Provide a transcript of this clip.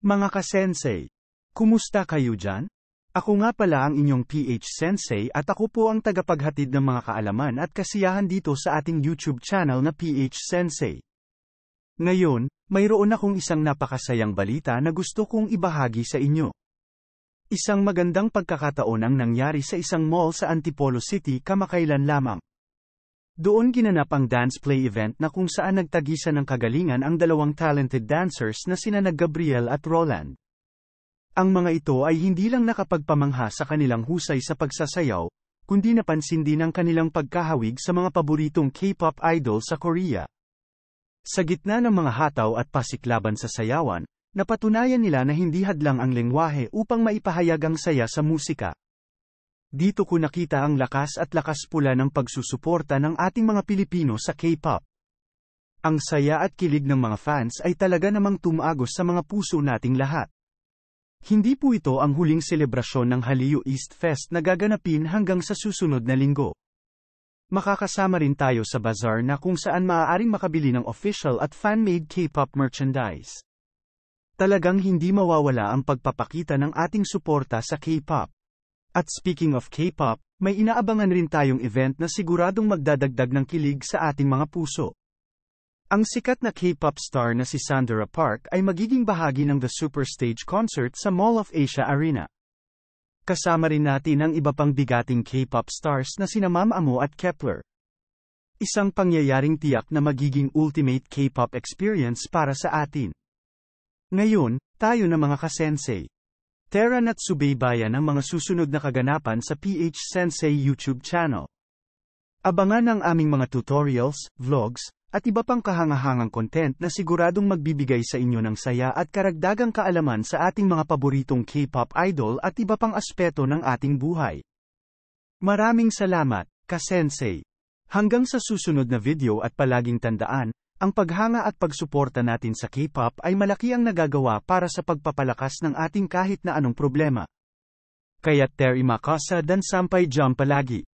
Mga ka-sensei, kumusta kayo dyan? Ako nga pala ang inyong PH Sensei at ako po ang tagapaghatid ng mga kaalaman at kasiyahan dito sa ating YouTube channel na PH Sensei. Ngayon, mayroon akong isang napakasayang balita na gusto kong ibahagi sa inyo. Isang magandang pagkakataon ang nangyari sa isang mall sa Antipolo City kamakailan lamang. Doon ginanap ang dance play event na kung saan nagtagisan ng kagalingan ang dalawang talented dancers na sina na Gabriel at Roland. Ang mga ito ay hindi lang nakapagpamangha sa kanilang husay sa pagsasayaw, kundi napansin din ang kanilang pagkahawig sa mga paboritong K-pop idol sa Korea. Sa gitna ng mga hataw at pasiklaban sa sayawan, napatunayan nila na hindi hadlang ang lengwahe upang maipahayag ang saya sa musika. Dito ko nakita ang lakas at lakas pula ng pagsusuporta ng ating mga Pilipino sa K-pop. Ang saya at kilig ng mga fans ay talaga namang tumagos sa mga puso nating lahat. Hindi po ito ang huling selebrasyon ng Haliu East Fest na gaganapin hanggang sa susunod na linggo. Makakasama rin tayo sa bazaar na kung saan maaaring makabili ng official at fan-made K-pop merchandise. Talagang hindi mawawala ang pagpapakita ng ating suporta sa K-pop. At speaking of K-pop, may inaabangan rin tayong event na siguradong magdadagdag ng kilig sa ating mga puso. Ang sikat na K-pop star na si Sandra Park ay magiging bahagi ng The Superstage Concert sa Mall of Asia Arena. Kasama rin natin ang iba pang bigating K-pop stars na sina Ma'am Amo at Kepler. Isang pangyayaring tiyak na magiging ultimate K-pop experience para sa atin. Ngayon, tayo na mga kasensei. Tara na't subaybayan ang mga susunod na kaganapan sa PH Sensei YouTube channel. Abangan ang aming mga tutorials, vlogs, at iba pang kahangahangang content na siguradong magbibigay sa inyo ng saya at karagdagang kaalaman sa ating mga paboritong K-pop idol at iba pang aspeto ng ating buhay. Maraming salamat, ka-sensei! Hanggang sa susunod na video at palaging tandaan, ang paghanga at pagsuporta natin sa K-pop ay malaki ang nagagawa para sa pagpapalakas ng ating kahit na anong problema. Kaya Terry Makasa dan sampai jump palagi.